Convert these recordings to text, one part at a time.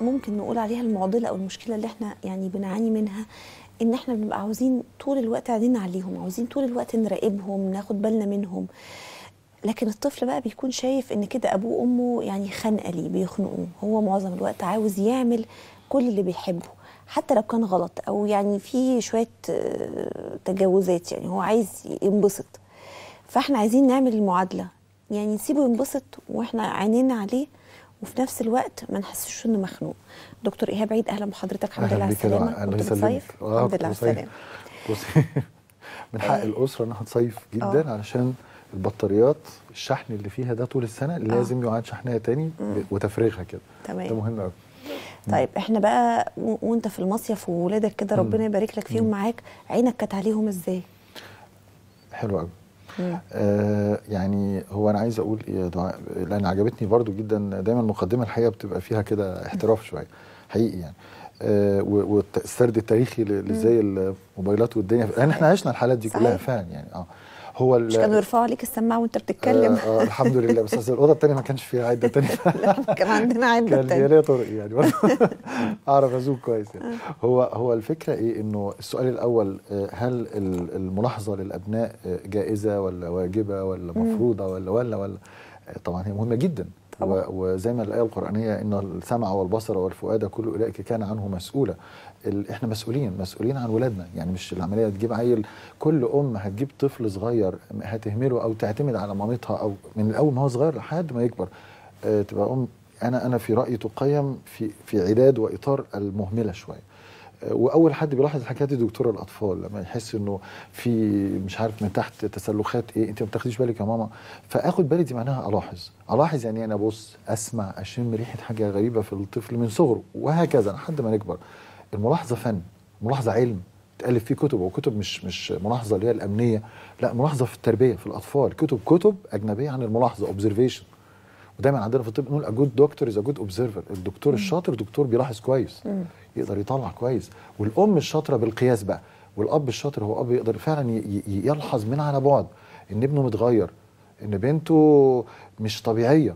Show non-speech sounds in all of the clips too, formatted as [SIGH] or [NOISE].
ممكن نقول عليها المعضله او المشكله اللي احنا يعني بنعاني منها ان احنا بنبقى عاوزين طول الوقت قاعدين عليهم عاوزين طول الوقت نراقبهم ناخد بالنا منهم لكن الطفل بقى بيكون شايف ان كده ابوه وامه يعني خانقه ليه بيخنقوه هو معظم الوقت عاوز يعمل كل اللي بيحبه حتى لو كان غلط او يعني في شويه آه، تجاوزات يعني هو عايز ينبسط فاحنا عايزين نعمل المعادله يعني نسيبه ينبسط واحنا عينينا عليه وفي نفس الوقت ما نحسش انه مخنوق دكتور ايهاب عيد اهلا بحضرتك الحمد لله على السلامه الله آه، الحمد لله على السلامه بصي [LAUGHS] من حق آه. الاسره انها تصيف جدا أوه. علشان البطاريات الشحن اللي فيها ده طول السنه أوه. لازم يعاد شحنها تاني وتفريغها كده تمام ده مهم قوي طيب احنا بقى وانت في المصيف وولادك كده ربنا يبارك لك فيهم معاك عينك كانت عليهم ازاي؟ حلو قوي آه، يعني هو انا عايز اقول ايه دعاء لان عجبتني برضو جدا دايما المقدمه الحقيقه بتبقى فيها كده احتراف شويه حقيقي يعني آه والسرد التاريخي لازاي الموبايلات والدنيا لان يعني احنا عشنا الحالات دي كلها فعلا يعني اه هو مش كانوا يرفعوا عليك السماعه وانت بتتكلم آه آه الحمد لله بس الاوضه الثانيه ما كانش فيها عده ثانيه [LAUGHS] كان عندنا عده ثانيه كان ليا طرق يعني [LAUGHS] اعرف ازوق كويس يعني آه. هو هو الفكره ايه انه السؤال الاول آه، هل الملاحظه للابناء آه، جائزه ولا واجبه ولا مفروضه ولا ولا ولا طبعا هي مهمه جدا طبعا. وزي ما الايه القرانيه ان السمع والبصر والفؤاد كل اولئك كان عنه مسؤولا احنا مسؤولين مسؤولين عن ولادنا يعني مش العمليه تجيب عيل كل ام هتجيب طفل صغير هتهمله او تعتمد على مامتها او من الاول ما هو صغير لحد ما يكبر آه، تبقى ام انا انا في رايي تقيم في في عداد واطار المهمله شويه واول حد بيلاحظ الحكايه دي دكتور الاطفال لما يحس انه في مش عارف من تحت تسلخات ايه انت ما بتاخديش بالك يا ماما فاخد بالي دي معناها الاحظ الاحظ يعني انا ابص اسمع اشم ريحه حاجه غريبه في الطفل من صغره وهكذا لحد ما نكبر الملاحظه فن ملاحظه علم تألف فيه كتب وكتب مش مش ملاحظه اللي هي الامنيه لا ملاحظه في التربيه في الاطفال كتب كتب اجنبيه عن الملاحظه اوبزرفيشن ودايما عندنا في الطب نقول ا جود دكتور از ا جود اوبزرفر الدكتور الشاطر دكتور بيلاحظ كويس مم. يقدر يطلع كويس والام الشاطره بالقياس بقى والاب الشاطر هو اب يقدر فعلا يلحظ من على بعد ان ابنه متغير ان بنته مش طبيعيه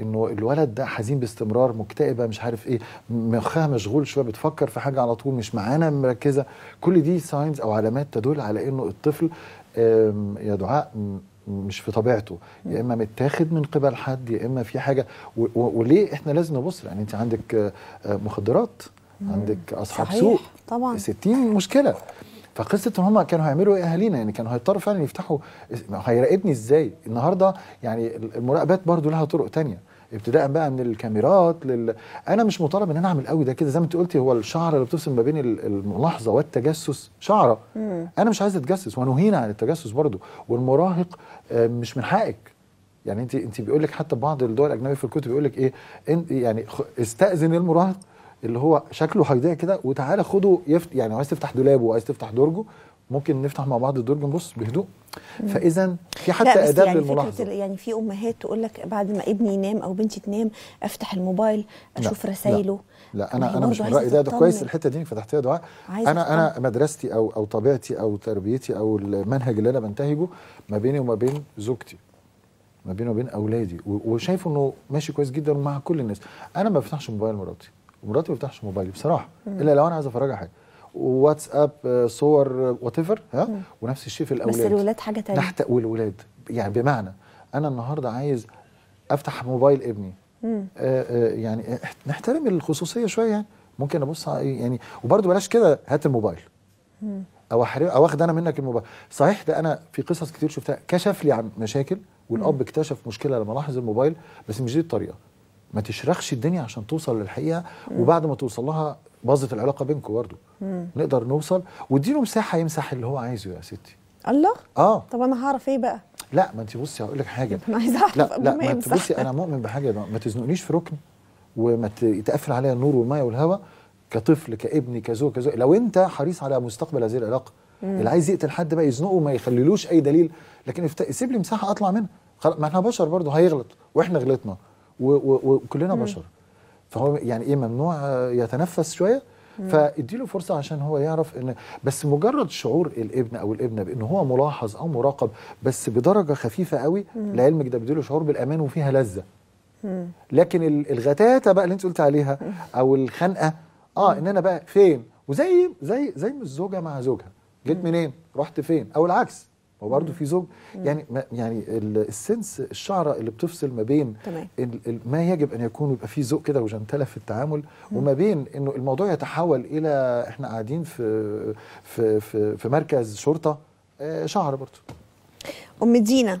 انه الولد ده حزين باستمرار مكتئبه مش عارف ايه مخها مشغول شويه بتفكر في حاجه على طول مش معانا مركزه كل دي ساينز او علامات تدل على انه الطفل يا دعاء مش في طبيعته يا اما متاخد من قبل حد يا اما في حاجه وليه احنا لازم نبص يعني انت عندك آه، مخدرات عندك اصحاب صحيح. سوق طبعا 60 مشكله فقصه ان هم كانوا هيعملوا ايه اهالينا يعني كانوا هيضطروا فعلا يفتحوا هيراقبني ازاي النهارده يعني المراقبات برضو لها طرق تانية ابتداء بقى من الكاميرات لل... انا مش مطالب ان انا اعمل قوي ده كده زي ما انت قلتي هو الشعر اللي بتفصل ما بين الملاحظه والتجسس شعره مم. انا مش عايز اتجسس ونهينا عن التجسس برضو والمراهق آه، مش من حقك يعني انت انت بيقول لك حتى بعض الدول الاجنبيه في الكتب بيقول لك ايه انت يعني استاذن المراهق اللي هو شكله هيضيع كده وتعالى خده يفت يعني عايز تفتح دولابه وعايز تفتح درجه ممكن نفتح مع بعض الدرج نبص بهدوء فاذا في حتى اداب يعني للملاحظه يعني في امهات تقول لك بعد ما ابني ينام او بنتي تنام افتح الموبايل اشوف لا رسايله لا, لا انا انا مش من رايي ده ده كويس الحته دي فتحتها فتحتيها دعاء انا انا مدرستي او او طبيعتي او تربيتي او المنهج اللي انا بنتهجه ما بيني وما بين زوجتي ما بيني وبين اولادي وشايف انه ماشي كويس جدا مع كل الناس انا ما بفتحش موبايل مراتي مراتي ما بتفتحش موبايلي بصراحه الا لو انا عايز افرجها حاجه واتساب آه، صور وات آه، ها ونفس الشيء في الاولاد بس الولاد حاجه ثانيه نحتاج والولاد يعني بمعنى انا النهارده عايز افتح موبايل ابني آه، يعني نحترم الخصوصيه شويه يعني ممكن ابص يعني وبرده بلاش كده هات الموبايل او احرم او اخد انا منك الموبايل صحيح ده انا في قصص كتير شفتها كشف لي عن مشاكل والاب اكتشف مشكله لما لاحظ الموبايل بس مش دي الطريقه ما تشرخش الدنيا عشان توصل للحقيقه وبعد ما توصل لها باظت العلاقه بينكم برضه نقدر نوصل واديله مساحه يمسح اللي هو عايزه يا ستي الله اه طب انا هعرف ايه بقى لا ما انت بصي هقول لك حاجه [LAUGHS] انا عايز اعرف لا لا ما انت بصي انا مؤمن بحاجه ما تزنقنيش في ركن وما يتقفل عليا النور والميه والهواء كطفل كابن كزوج كزوج لو انت حريص على مستقبل هذه العلاقه مم. اللي عايز يقتل حد بقى يزنقه ما يخليلوش اي دليل لكن افت... سيب لي مساحه اطلع منها خل... ما احنا بشر برضه هيغلط واحنا غلطنا وكلنا بشر فهو يعني ايه ممنوع آه، يتنفس شويه فاديله فرصه عشان هو يعرف ان بس مجرد شعور الابن او الابنه بان هو ملاحظ او مراقب بس بدرجه خفيفه قوي لعلمك ده بيديله شعور بالامان وفيها لذه لكن الغتاتة بقى اللي انت قلت عليها او الخنقه اه ان انا بقى فين وزي زي زي الزوجه مع زوجها جيت منين رحت فين او العكس وبرضه برضه في زوج يعني ما يعني السنس الشعره اللي بتفصل ما بين ما يجب ان يكون يبقى في ذوق كده وجنتله في التعامل مم. وما بين انه الموضوع يتحول الى احنا قاعدين في في في, في مركز شرطه آه، شعر برضه ام دينا